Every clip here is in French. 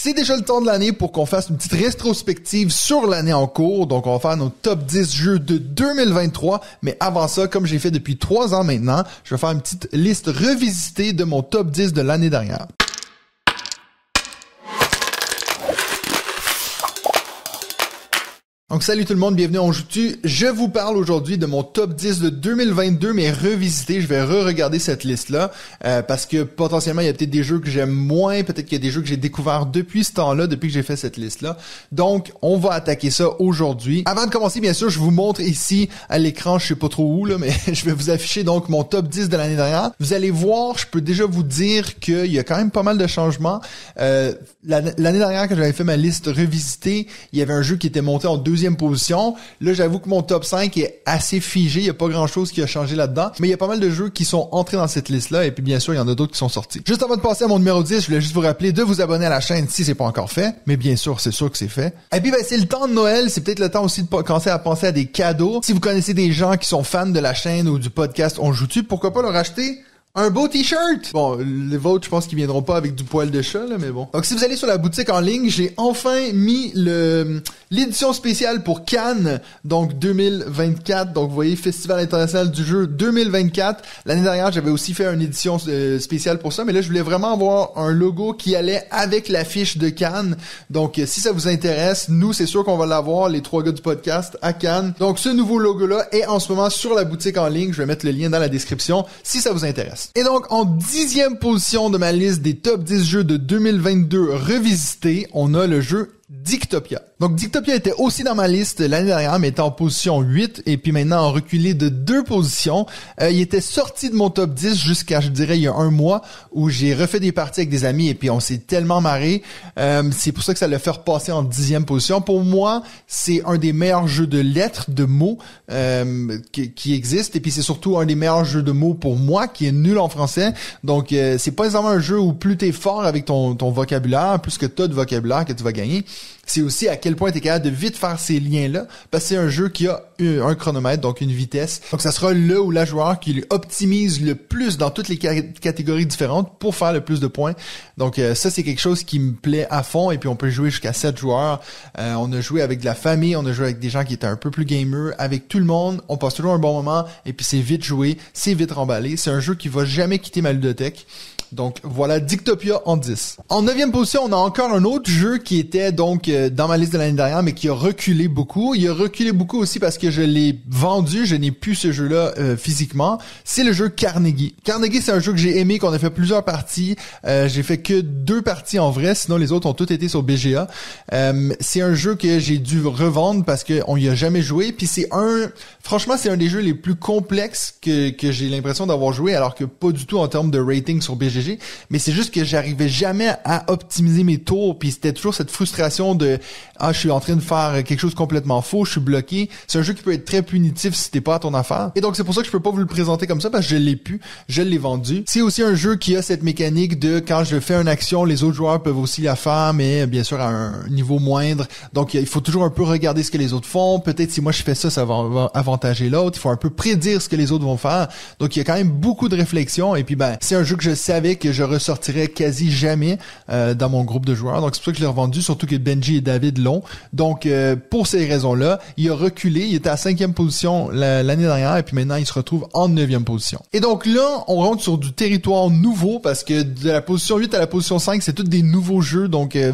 C'est déjà le temps de l'année pour qu'on fasse une petite rétrospective sur l'année en cours. Donc, on va faire nos top 10 jeux de 2023. Mais avant ça, comme j'ai fait depuis trois ans maintenant, je vais faire une petite liste revisitée de mon top 10 de l'année dernière. Donc salut tout le monde, bienvenue en Joutu. Je vous parle aujourd'hui de mon top 10 de 2022, mais revisité. Je vais re-regarder cette liste-là euh, parce que potentiellement il y a peut-être des jeux que j'aime moins, peut-être qu'il y a des jeux que j'ai découverts depuis ce temps-là, depuis que j'ai fait cette liste-là. Donc on va attaquer ça aujourd'hui. Avant de commencer, bien sûr, je vous montre ici à l'écran, je sais pas trop où là, mais je vais vous afficher donc mon top 10 de l'année dernière. Vous allez voir, je peux déjà vous dire qu'il y a quand même pas mal de changements. Euh, l'année dernière, quand j'avais fait ma liste revisité, il y avait un jeu qui était monté en deux position. Là, j'avoue que mon top 5 est assez figé. Il n'y a pas grand-chose qui a changé là-dedans. Mais il y a pas mal de jeux qui sont entrés dans cette liste-là. Et puis, bien sûr, il y en a d'autres qui sont sortis. Juste avant de passer à mon numéro 10, je voulais juste vous rappeler de vous abonner à la chaîne si c'est pas encore fait. Mais bien sûr, c'est sûr que c'est fait. Et puis, ben, c'est le temps de Noël. C'est peut-être le temps aussi de commencer à penser à des cadeaux. Si vous connaissez des gens qui sont fans de la chaîne ou du podcast On joue pourquoi pas leur acheter un beau t-shirt! Bon, les vôtres, je pense qu'ils viendront pas avec du poil de chat, là, mais bon. Donc, si vous allez sur la boutique en ligne, j'ai enfin mis le, l'édition spéciale pour Cannes, donc 2024. Donc, vous voyez, Festival international du jeu 2024. L'année dernière, j'avais aussi fait une édition euh, spéciale pour ça, mais là, je voulais vraiment avoir un logo qui allait avec l'affiche de Cannes. Donc, euh, si ça vous intéresse, nous, c'est sûr qu'on va l'avoir, les trois gars du podcast, à Cannes. Donc, ce nouveau logo-là est en ce moment sur la boutique en ligne. Je vais mettre le lien dans la description si ça vous intéresse. Et donc, en dixième position de ma liste des top 10 jeux de 2022 revisités, on a le jeu Dictopia. Donc Dictopia était aussi dans ma liste l'année dernière, mais était en position 8 et puis maintenant en reculé de deux positions. Euh, il était sorti de mon top 10 jusqu'à, je dirais, il y a un mois où j'ai refait des parties avec des amis et puis on s'est tellement marré. Euh, c'est pour ça que ça l'a fait repasser en dixième position. Pour moi, c'est un des meilleurs jeux de lettres, de mots euh, qui, qui, existe et puis c'est surtout un des meilleurs jeux de mots pour moi qui est nul en français. Donc c'est pas nécessairement un jeu où plus t'es fort avec ton, ton vocabulaire, plus que t'as de vocabulaire que tu vas gagner c'est aussi à quel point tu es capable de vite faire ces liens-là, parce que c'est un jeu qui a euh, un chronomètre, donc une vitesse. Donc ça sera le ou la joueur qui optimise le plus dans toutes les catégories différentes pour faire le plus de points. Donc euh, ça, c'est quelque chose qui me plaît à fond, et puis on peut jouer jusqu'à 7 joueurs. Euh, on a joué avec de la famille, on a joué avec des gens qui étaient un peu plus gamers, avec tout le monde, on passe toujours un bon moment, et puis c'est vite joué, c'est vite remballé. C'est un jeu qui va jamais quitter ma ludothèque. Donc voilà Dictopia en 10. En neuvième position, on a encore un autre jeu qui était donc euh, dans ma liste de l'année dernière, mais qui a reculé beaucoup. Il a reculé beaucoup aussi parce que je l'ai vendu, je n'ai plus ce jeu-là euh, physiquement. C'est le jeu Carnegie. Carnegie, c'est un jeu que j'ai aimé, qu'on a fait plusieurs parties. Euh, j'ai fait que deux parties en vrai, sinon les autres ont toutes été sur BGA. c'est un jeu que j'ai dû revendre parce qu'on y a jamais joué. Puis c'est un, franchement, c'est un des jeux les plus complexes que, que j'ai l'impression d'avoir joué, alors que pas du tout en termes de rating sur BGA mais c'est juste que j'arrivais jamais à optimiser mes tours, puis c'était toujours cette frustration de ah je suis en train de faire quelque chose complètement faux, je suis bloqué. C'est un jeu qui peut être très punitif si t'es pas à ton affaire. Et donc c'est pour ça que je peux pas vous le présenter comme ça parce que je l'ai pu, je l'ai vendu. C'est aussi un jeu qui a cette mécanique de quand je fais une action, les autres joueurs peuvent aussi la faire, mais bien sûr à un niveau moindre. Donc il faut toujours un peu regarder ce que les autres font. Peut-être si moi je fais ça, ça va avantager l'autre. Il faut un peu prédire ce que les autres vont faire. Donc il y a quand même beaucoup de réflexion. Et puis ben c'est un jeu que je savais que je ressortirais quasi jamais euh, dans mon groupe de joueurs. Donc c'est pour ça que je l'ai revendu, surtout que Benji et David l'ont. Donc euh, pour ces raisons-là, il a reculé, il était à cinquième position l'année dernière et puis maintenant il se retrouve en neuvième position. Et donc là, on rentre sur du territoire nouveau parce que de la position 8 à la position 5, c'est tous des nouveaux jeux. Donc euh,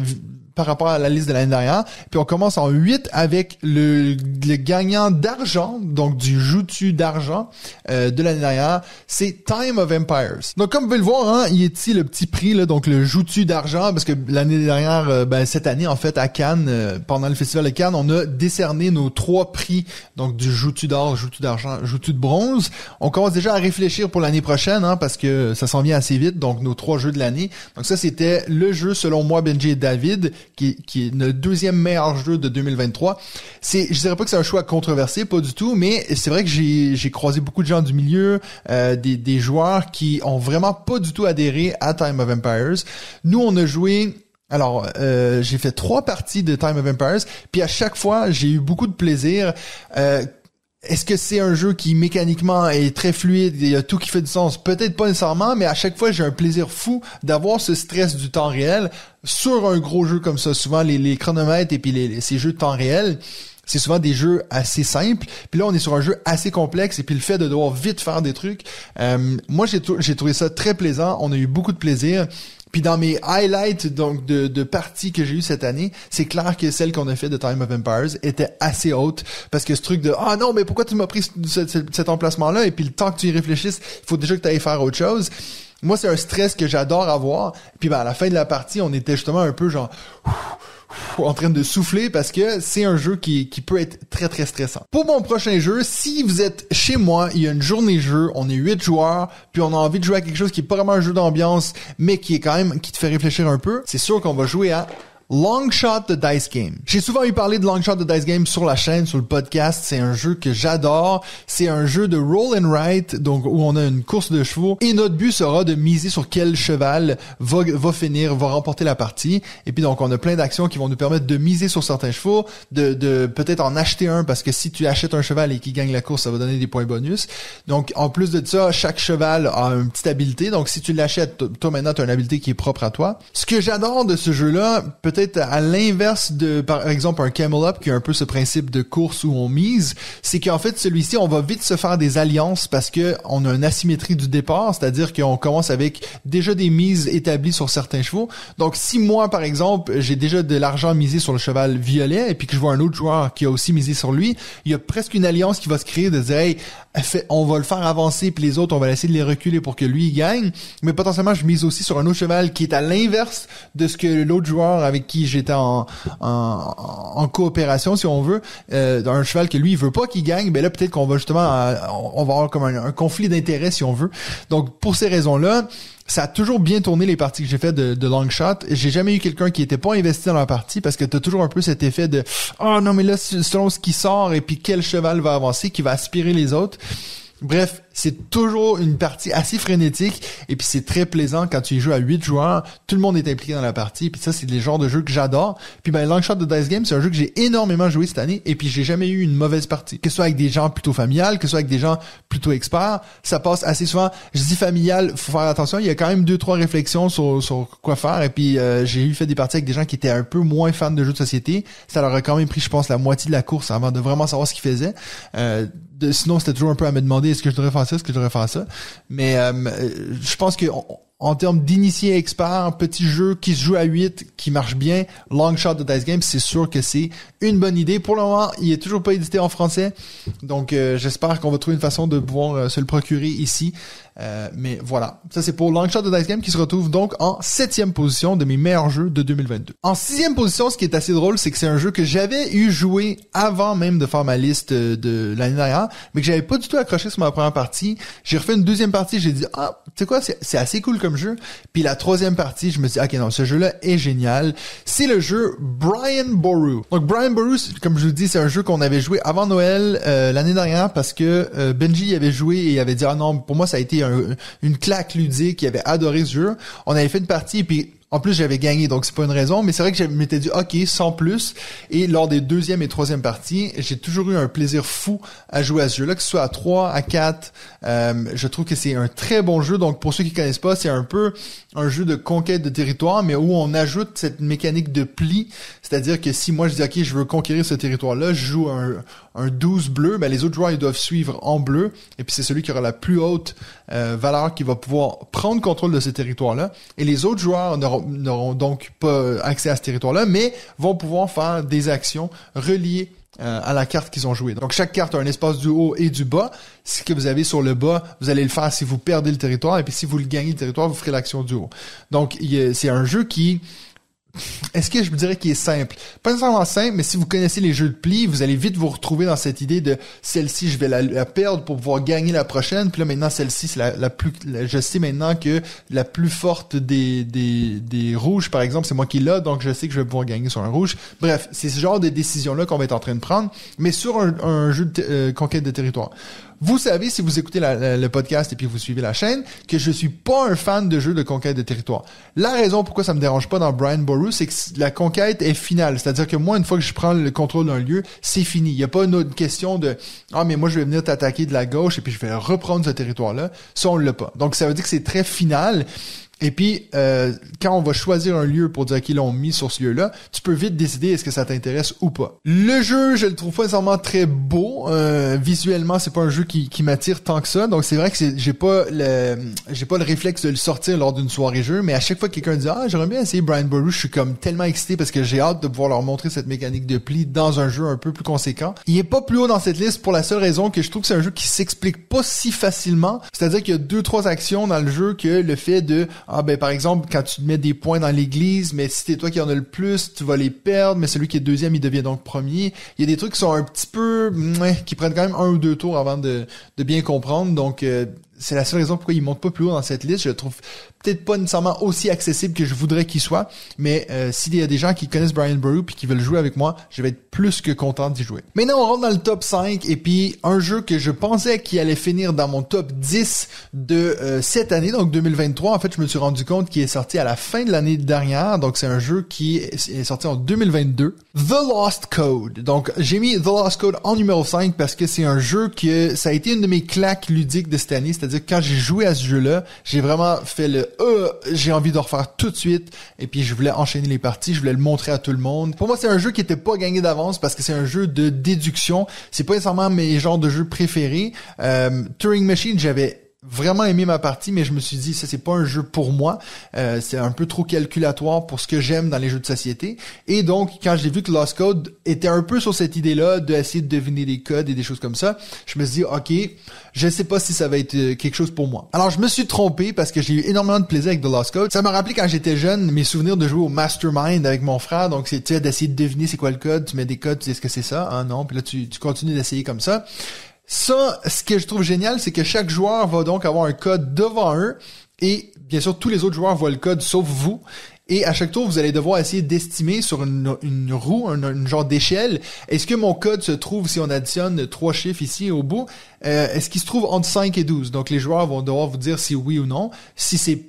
par rapport à la liste de l'année dernière. Puis on commence en 8 avec le, le gagnant d'argent, donc du joutu d'argent euh, de l'année dernière, c'est Time of Empires. Donc comme vous pouvez le voir, hein, il est le petit prix, là, donc le joutu d'argent, parce que l'année dernière, euh, ben, cette année en fait à Cannes, euh, pendant le Festival de Cannes, on a décerné nos trois prix, donc du joutu d'or, joutu d'argent, joutu de bronze. On commence déjà à réfléchir pour l'année prochaine, hein, parce que ça s'en vient assez vite, donc nos trois jeux de l'année. Donc ça c'était le jeu selon moi, Benji et David, qui, qui est notre deuxième meilleur jeu de 2023. C'est, je dirais pas que c'est un choix controversé, pas du tout, mais c'est vrai que j'ai, j'ai croisé beaucoup de gens du milieu, euh, des, des joueurs qui ont vraiment pas du tout adhéré à Time of Empires. Nous, on a joué alors, euh, j'ai fait trois parties de Time of Empires, puis à chaque fois, j'ai eu beaucoup de plaisir. Euh, est-ce que c'est un jeu qui mécaniquement est très fluide, il y a tout qui fait du sens Peut-être pas nécessairement, mais à chaque fois j'ai un plaisir fou d'avoir ce stress du temps réel sur un gros jeu comme ça. Souvent les, chronomètres et puis les, ces jeux de temps réel, c'est souvent des jeux assez simples. Puis là, on est sur un jeu assez complexe. Et puis le fait de devoir vite faire des trucs, euh, moi j'ai, j'ai trouvé ça très plaisant. On a eu beaucoup de plaisir. Puis dans mes highlights donc de, parties que j'ai eues cette année, c'est clair que celle qu'on a fait de Time of Empires était assez haute parce que ce truc de ah non mais pourquoi tu m'as pris cet emplacement là et puis le temps que tu y réfléchisses, il faut déjà que tu ailles faire autre chose. Moi c'est un stress que j'adore avoir. Puis ben, à la fin de la partie, on était justement un peu genre en train de souffler parce que c'est un jeu qui, qui peut être très très stressant. Pour mon prochain jeu, si vous êtes chez moi, il y a une journée jeu, on est 8 joueurs, puis on a envie de jouer à quelque chose qui est pas vraiment un jeu d'ambiance, mais qui est quand même, qui te fait réfléchir un peu, c'est sûr qu'on va jouer à Long Shot the Dice Game. J'ai souvent eu parlé de Long Shot the Dice Game sur la chaîne, sur le podcast. C'est un jeu que j'adore. C'est un jeu de roll and write, donc où on a une course de chevaux. Et notre but sera de miser sur quel cheval va, va finir, va remporter la partie. Et puis donc on a plein d'actions qui vont nous permettre de miser sur certains chevaux, de, de peut-être en acheter un parce que si tu achètes un cheval et qu'il gagne la course, ça va donner des points bonus. Donc en plus de ça, chaque cheval a une petite habileté. Donc si tu l'achètes, toi maintenant tu as une habileté qui est propre à toi. Ce que j'adore de ce jeu-là, peut peut-être à l'inverse de, par exemple, un camel up qui a un peu ce principe de course où on mise, c'est qu'en fait, celui-ci, on va vite se faire des alliances parce que on a une asymétrie du départ, c'est-à-dire qu'on commence avec déjà des mises établies sur certains chevaux. Donc, si moi, par exemple, j'ai déjà de l'argent misé sur le cheval violet et puis que je vois un autre joueur qui a aussi misé sur lui, il y a presque une alliance qui va se créer de dire, hey, on va le faire avancer puis les autres, on va essayer de les reculer pour que lui, gagne. Mais potentiellement, je mise aussi sur un autre cheval qui est à l'inverse de ce que l'autre joueur avec qui j'étais en, coopération, si on veut, euh, un cheval que lui, il veut pas qu'il gagne, mais ben là, peut-être qu'on va justement, euh, on va avoir comme un, conflit d'intérêts, si on veut. Donc, pour ces raisons-là, ça a toujours bien tourné les parties que j'ai fait de, de long shot. J'ai jamais eu quelqu'un qui était pas investi dans la partie parce que t'as toujours un peu cet effet de oh non mais là selon ce qui sort et puis quel cheval va avancer qui va aspirer les autres. Bref, c'est toujours une partie assez frénétique et puis c'est très plaisant quand tu y joues à 8 joueurs, tout le monde est impliqué dans la partie puis ça c'est les genre de jeux que j'adore. Puis ben Longshot de Dice Game, c'est un jeu que j'ai énormément joué cette année et puis j'ai jamais eu une mauvaise partie. Que ce soit avec des gens plutôt familiales, que ce soit avec des gens plutôt experts, ça passe assez souvent. Je dis familial, faut faire attention, il y a quand même deux trois réflexions sur, sur quoi faire et puis euh, j'ai eu fait des parties avec des gens qui étaient un peu moins fans de jeux de société, ça leur a quand même pris je pense la moitié de la course avant de vraiment savoir ce qu'ils faisaient. Euh, de, sinon c'était toujours un peu à me demander est-ce que je devrais ça, ce que je devrais faire ça? Mais euh, euh, je pense que en termes d'initié expert, petit jeu qui se joue à 8, qui marche bien, long shot de Dice Game, c'est sûr que c'est une bonne idée. Pour le moment, il est toujours pas édité en français, donc euh, j'espère qu'on va trouver une façon de pouvoir euh, se le procurer ici. Euh, mais voilà, ça c'est pour Long Shot de Dice Game qui se retrouve donc en septième position de mes meilleurs jeux de 2022. En sixième position, ce qui est assez drôle, c'est que c'est un jeu que j'avais eu joué avant même de faire ma liste de l'année dernière, mais que j'avais pas du tout accroché sur ma première partie. J'ai refait une deuxième partie, j'ai dit ah, tu sais quoi, c'est assez cool comme jeu. Puis la troisième partie, je me dis, ok, non, ce jeu-là est génial. C'est le jeu Brian Boru. Donc Brian Boru, comme je vous dis, c'est un jeu qu'on avait joué avant Noël euh, l'année dernière parce que euh, Benji avait joué et il avait dit, ah non, pour moi, ça a été une claque ludique. Il avait adoré ce jeu. On avait fait une partie, et puis en plus, j'avais gagné, donc c'est pas une raison, mais c'est vrai que je m'étais dit, OK, sans plus. Et lors des deuxièmes et troisièmes parties, j'ai toujours eu un plaisir fou à jouer à ce jeu-là, que ce soit à 3, à 4. Euh, je trouve que c'est un très bon jeu. Donc, pour ceux qui connaissent pas, c'est un peu un jeu de conquête de territoire, mais où on ajoute cette mécanique de pli. C'est-à-dire que si moi, je dis, OK, je veux conquérir ce territoire-là, je joue un, 12 bleu, ben, les autres joueurs, ils doivent suivre en bleu. Et puis, c'est celui qui aura la plus haute euh, valeur qui va pouvoir prendre contrôle de ce territoire-là. Et les autres joueurs n'auront n'auront donc pas euh, accès à ce territoire-là, mais vont pouvoir faire des actions reliées euh, à la carte qu'ils ont jouée. Donc chaque carte a un espace du haut et du bas. Ce que vous avez sur le bas, vous allez le faire si vous perdez le territoire, et puis si vous le gagnez le territoire, vous ferez l'action du haut. Donc c'est un jeu qui est-ce que je vous dirais qu'il est simple? Pas nécessairement simple, mais si vous connaissez les jeux de pli, vous allez vite vous retrouver dans cette idée de celle-ci, je vais la, perdre pour pouvoir gagner la prochaine. Puis là, maintenant, celle-ci, c'est la, plus, je sais maintenant que la plus forte des, des, des rouges, par exemple, c'est moi qui l'a, donc je sais que je vais pouvoir gagner sur un rouge. Bref, c'est ce genre de décision-là qu'on va être en train de prendre, mais sur un, jeu de euh, conquête de territoire. Vous savez, si vous écoutez le podcast et puis vous suivez la chaîne, que je suis pas un fan de jeux de conquête de territoire. La raison pourquoi ça me dérange pas dans Brian Boru, c'est que la conquête est finale. C'est-à-dire que moi, une fois que je prends le contrôle d'un lieu, c'est fini. Il n'y a pas une autre question de Ah, mais moi, je vais venir t'attaquer de la gauche et puis je vais reprendre ce territoire-là. Ça, on l'a pas. Donc, ça veut dire que c'est très final. Et puis, euh, quand on va choisir un lieu pour dire, qu'ils l'ont mis sur ce lieu-là, tu peux vite décider est-ce que ça t'intéresse ou pas. Le jeu, je le trouve pas nécessairement très beau. Euh, visuellement, c'est pas un jeu qui, qui m'attire tant que ça. Donc, c'est vrai que j'ai pas le, j'ai pas le réflexe de le sortir lors d'une soirée jeu, mais à chaque fois que quelqu'un dit, ah, j'aimerais bien essayer Brian Boru, je suis comme tellement excité parce que j'ai hâte de pouvoir leur montrer cette mécanique de pli dans un jeu un peu plus conséquent. Il est pas plus haut dans cette liste pour la seule raison que je trouve que c'est un jeu qui s'explique pas si facilement. C'est-à-dire qu'il y a deux, trois actions dans le jeu que le fait de, ah ben par exemple quand tu mets des points dans l'église, mais si c'est toi qui en a le plus, tu vas les perdre, mais celui qui est deuxième, il devient donc premier. Il y a des trucs qui sont un petit peu, qui prennent quand même un ou deux tours avant de, bien comprendre. Donc euh, c'est la seule raison pourquoi ils montent pas plus haut dans cette liste. Je trouve peut-être pas nécessairement aussi accessible que je voudrais qu'il soit, mais euh, s'il y a des gens qui connaissent Brian Brew et qui veulent jouer avec moi, je vais être plus que content d'y jouer. Maintenant, on rentre dans le top 5 et puis un jeu que je pensais qu'il allait finir dans mon top 10 de euh, cette année, donc 2023. En fait, je me suis rendu compte qu'il est sorti à la fin de l'année dernière, donc c'est un jeu qui est sorti en 2022. The Lost Code. Donc, j'ai mis The Lost Code en numéro 5 parce que c'est un jeu que ça a été une de mes claques ludiques de cette année, c'est-à-dire quand j'ai joué à ce jeu-là, j'ai vraiment fait le euh, j'ai envie de refaire tout de suite. Et puis, je voulais enchaîner les parties, je voulais le montrer à tout le monde. Pour moi, c'est un jeu qui était pas gagné d'avance parce que c'est un jeu de déduction. C'est pas nécessairement mes genres de jeux préférés. Euh, Turing Machine, j'avais vraiment aimé ma partie, mais je me suis dit, ça c'est pas un jeu pour moi, euh, c'est un peu trop calculatoire pour ce que j'aime dans les jeux de société. Et donc, quand j'ai vu que Lost Code était un peu sur cette idée-là, d'essayer de, de deviner des codes et des choses comme ça, je me suis dit, ok, je sais pas si ça va être euh, quelque chose pour moi. Alors, je me suis trompé parce que j'ai eu énormément de plaisir avec The Lost Code. Ça m'a rappelé quand j'étais jeune mes souvenirs de jouer au Mastermind avec mon frère, donc c'était d'essayer de deviner c'est quoi le code, tu mets des codes, tu sais ce que c'est ça, ah non, puis là tu, tu continues d'essayer comme ça. Ça, ce que je trouve génial, c'est que chaque joueur va donc avoir un code devant eux et bien sûr tous les autres joueurs voient le code sauf vous. Et à chaque tour, vous allez devoir essayer d'estimer sur une, roue, un, genre d'échelle, est-ce que mon code se trouve si on additionne trois chiffres ici au bout euh, est-ce qu'il se trouve entre 5 et 12? Donc les joueurs vont devoir vous dire si oui ou non. Si c'est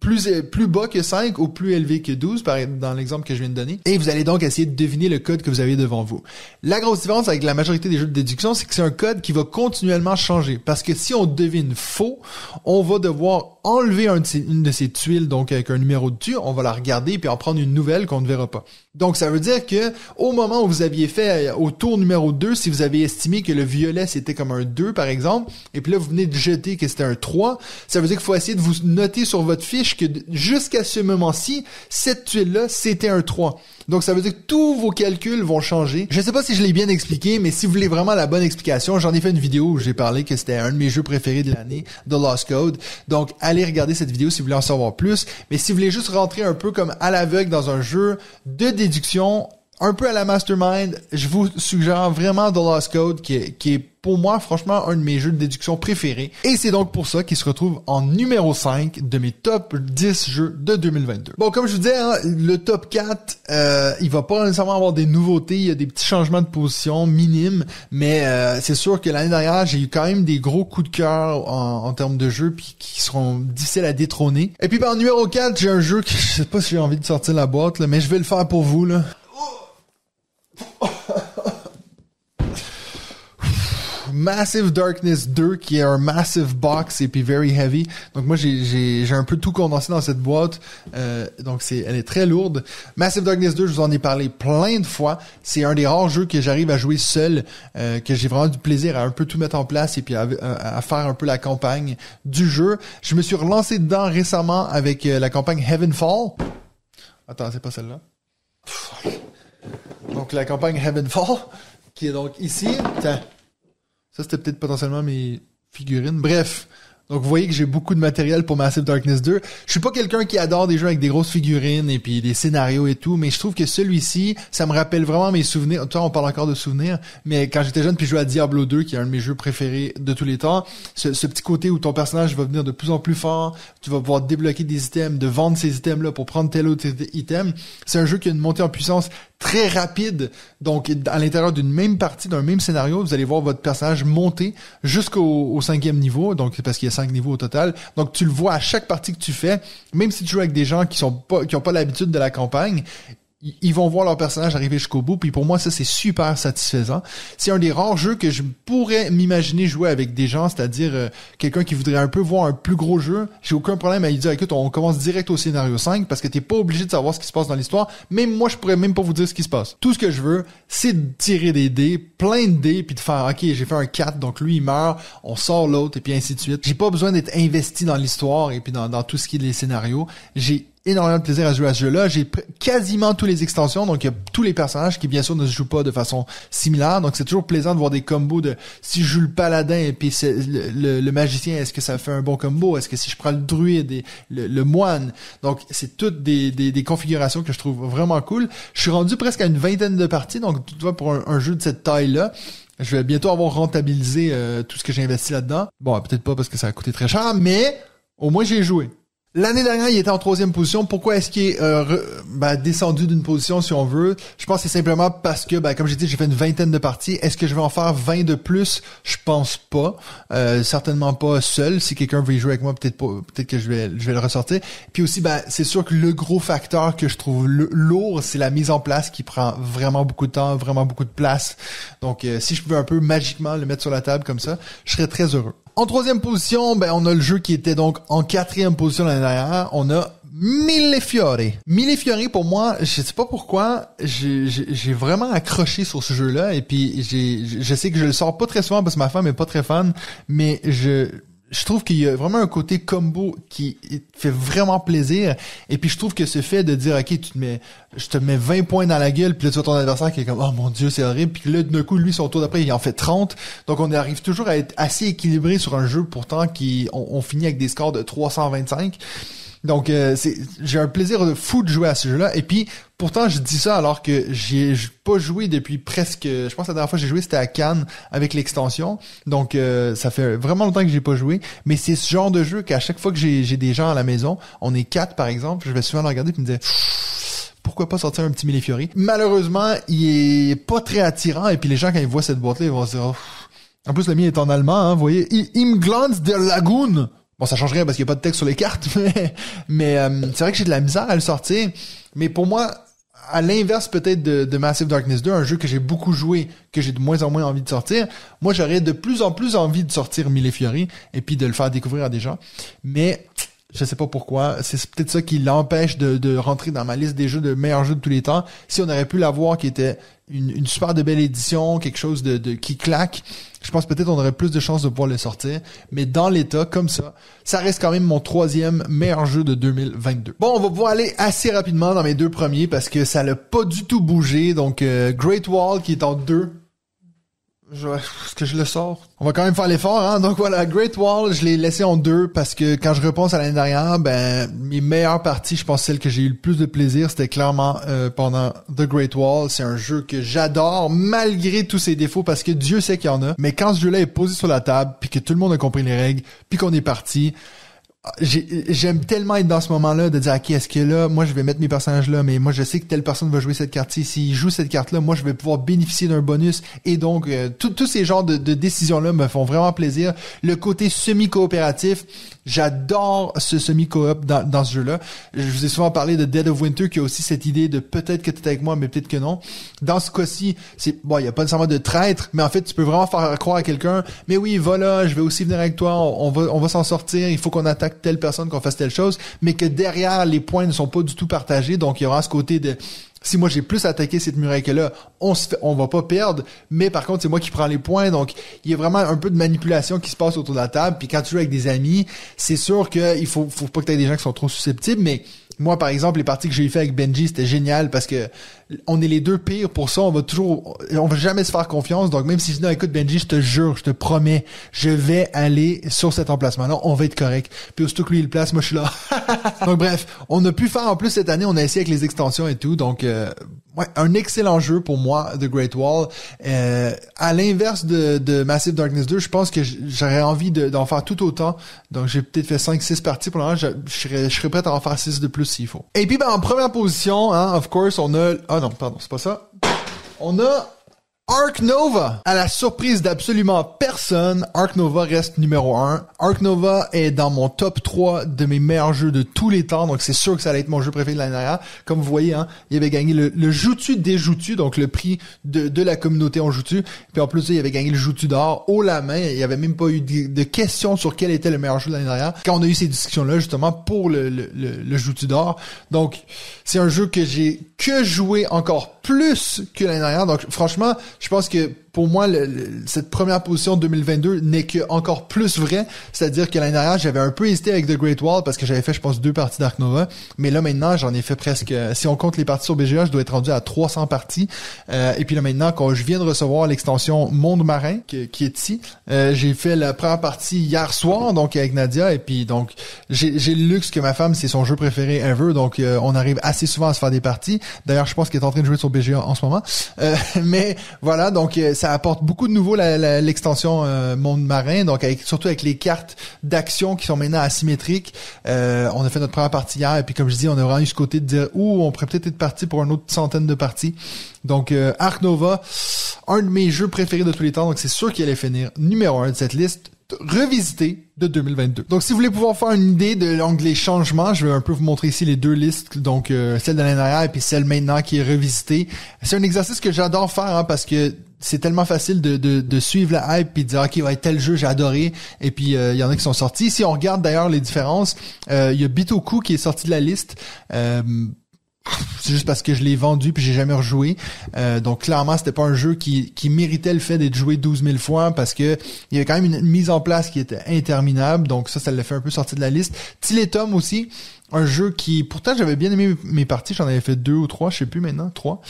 plus, plus bas que 5 ou plus élevé que 12, par, dans l'exemple que je viens de donner. Et vous allez donc essayer de deviner le code que vous avez devant vous. La grosse différence avec la majorité des jeux de déduction, c'est que c'est un code qui va continuellement changer. Parce que si on devine faux, on va devoir enlever une de ces tuiles, donc avec un numéro dessus, on va la regarder puis en prendre une nouvelle qu'on ne verra pas. Donc, ça veut dire que au moment où vous aviez fait euh, au tour numéro 2, si vous avez estimé que le violet c'était comme un 2 par exemple, et puis là vous venez de jeter que c'était un 3, ça veut dire qu'il faut essayer de vous noter sur votre fiche que jusqu'à ce moment-ci, cette tuile-là c'était un 3. Donc ça veut dire que tous vos calculs vont changer. Je sais pas si je l'ai bien expliqué, mais si vous voulez vraiment la bonne explication, j'en ai fait une vidéo où j'ai parlé que c'était un de mes jeux préférés de l'année, The Lost Code. Donc allez regarder cette vidéo si vous voulez en savoir plus. Mais si vous voulez juste rentrer un peu comme à l'aveugle dans un jeu de déduction, un peu à la mastermind, je vous suggère vraiment The Lost Code qui est, pour moi franchement un de mes jeux de déduction préférés. Et c'est donc pour ça qu'il se retrouve en numéro 5 de mes top 10 jeux de 2022. Bon, comme je vous disais, hein, le top 4, euh, il va pas nécessairement avoir des nouveautés, il y a des petits changements de position minimes, mais euh, c'est sûr que l'année dernière, j'ai eu quand même des gros coups de cœur en, termes de jeux puis qui seront difficiles à détrôner. Et puis par en numéro 4, j'ai un jeu que je sais pas si j'ai envie de sortir la boîte, mais je vais le faire pour vous. Là. Massive Darkness 2 qui est un massive box et puis very heavy. Donc moi j'ai un peu tout condensé dans cette boîte. Euh, donc c'est elle est très lourde. Massive Darkness 2, je vous en ai parlé plein de fois. C'est un des rares jeux que j'arrive à jouer seul, euh, que j'ai vraiment du plaisir à un peu tout mettre en place et puis à, faire un peu la campagne du jeu. Je me suis relancé dedans récemment avec euh, la campagne Heavenfall. Attends, c'est pas celle-là. Donc la campagne Heavenfall, qui est donc ici. Ça, c'était peut-être potentiellement mes figurines. Bref. Donc vous voyez que j'ai beaucoup de matériel pour Massive Darkness 2. Je suis pas quelqu'un qui adore des jeux avec des grosses figurines et puis des scénarios et tout, mais je trouve que celui-ci, ça me rappelle vraiment mes souvenirs. Toi, on parle encore de souvenirs, mais quand j'étais jeune puis je jouais à Diablo 2, qui est un de mes jeux préférés de tous les temps, ce, petit côté où ton personnage va venir de plus en plus fort, tu vas pouvoir débloquer des items, de vendre ces items-là pour prendre tel autre item, c'est un jeu qui a une montée en puissance très rapide. Donc, à l'intérieur d'une même partie, d'un même scénario, vous allez voir votre personnage monter jusqu'au cinquième niveau. Donc, parce qu'il y a cinq niveaux au total. Donc, tu le vois à chaque partie que tu fais, même si tu joues avec des gens qui sont pas, qui ont pas l'habitude de la campagne, ils vont voir leur personnage arriver jusqu'au bout. Puis pour moi, ça, c'est super satisfaisant. C'est un des rares jeux que je pourrais m'imaginer jouer avec des gens, c'est-à-dire euh, quelqu'un qui voudrait un peu voir un plus gros jeu. J'ai aucun problème à lui dire, écoute, on commence direct au scénario 5 parce que t'es pas obligé de savoir ce qui se passe dans l'histoire. Même moi, je pourrais même pas vous dire ce qui se passe. Tout ce que je veux, c'est de tirer des dés, plein de dés, puis de faire, OK, j'ai fait un 4, donc lui, il meurt, on sort l'autre, et puis ainsi de suite. J'ai pas besoin d'être investi dans l'histoire et puis dans, tout ce qui est les scénarios. J'ai énormément de plaisir à jouer à ce jeu-là. J'ai quasiment tous les extensions, donc il y a tous les personnages qui bien sûr ne se jouent pas de façon similaire. Donc c'est toujours plaisant de voir des combos de si je joue le paladin et puis le, magicien, est-ce que ça fait un bon combo Est-ce que si je prends le druide et le, moine Donc c'est toutes des, configurations que je trouve vraiment cool. Je suis rendu presque à une vingtaine de parties, donc tu vois pour un, jeu de cette taille-là, je vais bientôt avoir rentabilisé euh, tout ce que j'ai investi là-dedans. Bon, peut-être pas parce que ça a coûté très cher, mais au moins j'ai joué. L'année dernière, il était en troisième position. Pourquoi est-ce qu'il est, euh, ben, descendu d'une position, si on veut? Je pense que c'est simplement parce que, ben, comme j'ai dit, j'ai fait une vingtaine de parties. Est-ce que je vais en faire 20 de plus? Je pense pas. Euh, certainement pas seul. Si quelqu'un veut y jouer avec moi, peut-être peut-être que je vais, je vais le ressortir. Puis aussi, ben, c'est sûr que le gros facteur que je trouve lourd, c'est la mise en place qui prend vraiment beaucoup de temps, vraiment beaucoup de place. Donc, euh, si je pouvais un peu magiquement le mettre sur la table comme ça, je serais très heureux. En troisième position, ben, on a le jeu qui était donc en quatrième position l'année dernière. On a Mille Fiori. Mille Fiori, pour moi, je sais pas pourquoi, j'ai vraiment accroché sur ce jeu-là, et puis j'ai, je sais que je le sors pas très souvent parce que ma femme est pas très fan, mais je, je trouve qu'il y a vraiment un côté combo qui fait vraiment plaisir. Et puis je trouve que ce fait de dire, OK, tu te mets, je te mets 20 points dans la gueule, puis là tu vois ton adversaire qui est comme, oh mon dieu, c'est horrible. Puis là, d'un coup, lui, son tour d'après, il en fait 30. Donc on arrive toujours à être assez équilibré sur un jeu pourtant qui, on finit avec des scores de 325. Donc, euh, j'ai un plaisir de fou de jouer à ce jeu-là. Et puis, pourtant, je dis ça alors que j'ai pas joué depuis presque. Je pense la dernière fois que j'ai joué, c'était à Cannes avec l'extension. Donc, euh, ça fait vraiment longtemps que j'ai pas joué. Mais c'est ce genre de jeu qu'à chaque fois que j'ai, des gens à la maison, on est quatre par exemple, je vais souvent le regarder et me dire pourquoi pas sortir un petit Millefiori. Malheureusement, il est pas très attirant et puis les gens quand ils voient cette boîte-là, ils vont se dire. En plus, le mien est en allemand, hein, vous voyez. Glanz der Lagune !» Bon, ça change rien parce qu'il n'y a pas de texte sur les cartes, mais, euh, c'est vrai que j'ai de la misère à le sortir. Mais pour moi, à l'inverse peut-être de, Massive Darkness 2, un jeu que j'ai beaucoup joué, que j'ai de moins en moins envie de sortir, moi j'aurais de plus en plus envie de sortir Mille et puis de le faire découvrir à des gens. Mais je sais pas pourquoi. C'est peut-être ça qui l'empêche de, de, rentrer dans ma liste des jeux de meilleurs jeux de tous les temps. Si on aurait pu l'avoir qui était une, une, super de belle édition, quelque chose de, qui claque, je pense peut-être on aurait plus de chances de pouvoir le sortir. Mais dans l'état, comme ça, ça reste quand même mon troisième meilleur jeu de 2022. Bon, on va pouvoir aller assez rapidement dans mes deux premiers parce que ça l'a pas du tout bougé. Donc euh, Great Wall qui est en deux je, est-ce que je le sors? On va quand même faire l'effort, hein? Donc voilà, Great Wall, je l'ai laissé en deux parce que quand je repense à l'année dernière, ben, mes meilleures parties, je pense celle que j'ai eu le plus de plaisir, c'était clairement euh, pendant The Great Wall. C'est un jeu que j'adore malgré tous ses défauts parce que Dieu sait qu'il y en a. Mais quand ce jeu-là est posé sur la table, puis que tout le monde a compris les règles, puis qu'on est parti, j'aime tellement être dans ce moment-là de dire ok est-ce que là moi je vais mettre mes personnages là mais moi je sais que telle personne va jouer cette carte-ci s'il joue cette carte-là moi je vais pouvoir bénéficier d'un bonus et donc euh, tous ces genres de, décisions-là me font vraiment plaisir le côté semi-coopératif j'adore ce semi-coop dans, dans ce jeu-là je vous ai souvent parlé de Dead of Winter qui a aussi cette idée de peut-être que tu es avec moi mais peut-être que non dans ce cas-ci c'est bon il y a pas nécessairement de traître mais en fait tu peux vraiment faire croire à quelqu'un mais oui voilà je vais aussi venir avec toi on va on va s'en sortir il faut qu'on attaque telle personne, qu'on fasse telle chose, mais que derrière, les points ne sont pas du tout partagés. Donc, il y aura ce côté de si moi j'ai plus attaqué cette muraille que là, on se on va pas perdre, mais par contre, c'est moi qui prends les points. Donc, il y a vraiment un peu de manipulation qui se passe autour de la table. Puis quand tu joues avec des amis, c'est sûr qu'il faut, faut pas que tu des gens qui sont trop susceptibles, mais moi, par exemple, les parties que j'ai fait avec Benji, c'était génial parce que on est les deux pires pour ça. On va toujours, on va jamais se faire confiance. Donc, même si je dis, non, écoute, Benji, je te jure, je te promets, je vais aller sur cet emplacement-là. On va être correct. Puis, aussitôt que lui, il place, moi, je suis là. donc, bref, on a pu faire en plus cette année, on a essayé avec les extensions et tout. Donc, euh, ouais, un excellent jeu pour moi, The Great Wall. Euh, à l'inverse de, de, Massive Darkness 2, je pense que j'aurais envie d'en faire tout autant. Donc j'ai peut-être fait 5-6 parties pour l'instant, Je, serais, je, serais, prêt à en faire 6 de plus s'il faut. Et puis ben, en première position, hein, of course, on a... Ah non, pardon, c'est pas ça. On a Arc Nova. À la surprise d'absolument personne, Arc Nova reste numéro 1. Arc Nova est dans mon top 3 de mes meilleurs jeux de tous les temps, donc c'est sûr que ça allait être mon jeu préféré de l'année dernière. Comme vous voyez, hein, il avait gagné le, Joutu des Joutus, donc le prix de, la communauté en Joutu. Puis en plus, il avait gagné le Joutu d'or haut la main. Il n'y avait même pas eu de, de questions sur quel était le meilleur jeu de l'année dernière. Quand on a eu ces discussions-là, justement, pour le, le, le Joutu d'or. Donc, c'est un jeu que j'ai que joué encore plus que l'année dernière. Donc, franchement, je pense que pour moi, cette première position 2022 n'est que encore plus vrai, C'est-à-dire que l'année dernière, j'avais un peu hésité avec The Great Wall parce que j'avais fait, je pense, deux parties d'Ark Nova. Mais là, maintenant, j'en ai fait presque, euh, si on compte les parties sur BGA, je dois être rendu à 300 parties. Euh, et puis là, maintenant, quand je viens de recevoir l'extension Monde Marin, qui, est ici, euh, j'ai fait la première partie hier soir, donc avec Nadia. Et puis, donc, j'ai le luxe que ma femme, c'est son jeu préféré ever. Donc, on arrive assez souvent à se faire des parties. D'ailleurs, je pense qu'elle est en train de jouer sur BGA en ce moment. mais voilà, donc, ça apporte beaucoup de nouveau l'extension euh, monde marin, donc avec, surtout avec les cartes d'action qui sont maintenant asymétriques. Euh, on a fait notre première partie hier, et puis comme je dis, on a vraiment eu ce côté de dire ouh, on pourrait peut-être être parti pour une autre centaine de parties. Donc euh, Ark Nova, un de mes jeux préférés de tous les temps, donc c'est sûr qu'il allait finir numéro un de cette liste revisité de 2022. Donc, si vous voulez pouvoir faire une idée de l'onglet changement, je vais un peu vous montrer ici les deux listes, donc celle de l'année dernière et puis celle maintenant qui est revisitée. C'est un exercice que j'adore faire hein, parce que c'est tellement facile de, suivre la hype et de dire ok ouais tel jeu j'ai adoré et puis euh, il y en a qui sont sortis. Si on regarde d'ailleurs les différences, euh, il y a Bitoku qui est sorti de la liste. Euh, c'est juste parce que je l'ai vendu puis j'ai jamais rejoué. donc clairement, c'était pas un jeu qui, méritait le fait d'être joué 12 000 fois parce que il y avait quand même une mise en place qui était interminable. Donc ça, ça l'a fait un peu sortir de la liste. Tiletum aussi, un jeu qui pourtant j'avais bien aimé mes parties, j'en avais fait deux ou trois, je sais plus maintenant, trois.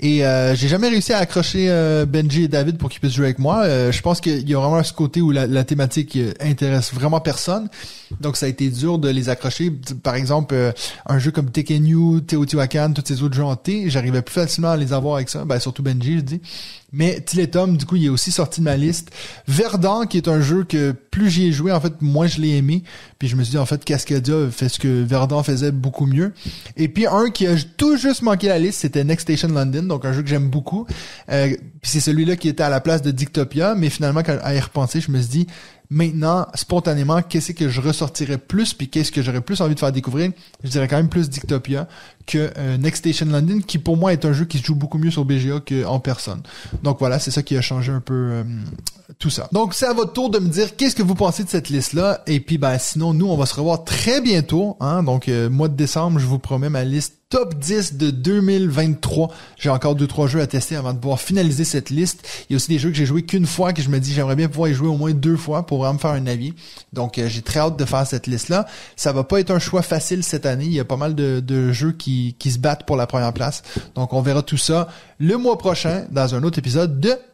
Et euh, j'ai jamais réussi à accrocher euh, Benji et David pour qu'ils puissent jouer avec moi. Euh, je pense qu'il y a vraiment ce côté où la, thématique intéresse vraiment personne. Donc ça a été dur de les accrocher. Par exemple, un jeu comme Tekken You, Teotihuacan, tous ces autres jeux en T, j'arrivais plus facilement à les avoir avec ça. Ben, surtout Benji, je dis. Mais Tiletum, du coup, il est aussi sorti de ma liste. Verdant, qui est un jeu que plus j'y ai joué, en fait, moins je l'ai aimé. Puis je me suis dit, en fait, Cascadia fait ce que Verdant faisait beaucoup mieux. Et puis un qui a tout juste manqué la liste, c'était Next Station London donc un jeu que j'aime beaucoup. Euh, c'est celui-là qui était à la place de Dictopia, mais finalement, quand, à repensé je me suis dit, maintenant, spontanément, qu'est-ce que je ressortirais plus, puis qu'est-ce que j'aurais plus envie de faire découvrir? Je dirais quand même plus Dictopia que euh, Next Station London, qui pour moi est un jeu qui se joue beaucoup mieux sur BGA qu'en personne. Donc voilà, c'est ça qui a changé un peu euh, tout ça. Donc c'est à votre tour de me dire qu'est-ce que vous pensez de cette liste-là. Et puis ben, sinon, nous, on va se revoir très bientôt. Hein. Donc euh, mois de décembre, je vous promets ma liste top 10 de 2023. J'ai encore 2-3 jeux à tester avant de pouvoir finaliser cette liste. Il y a aussi des jeux que j'ai joué qu'une fois, que je me dis j'aimerais bien pouvoir y jouer au moins deux fois pour vraiment me faire un avis. Donc j'ai très hâte de faire cette liste-là. Ça va pas être un choix facile cette année. Il y a pas mal de jeux qui qui, se battent pour la première place. Donc, on verra tout ça le mois prochain dans un autre épisode de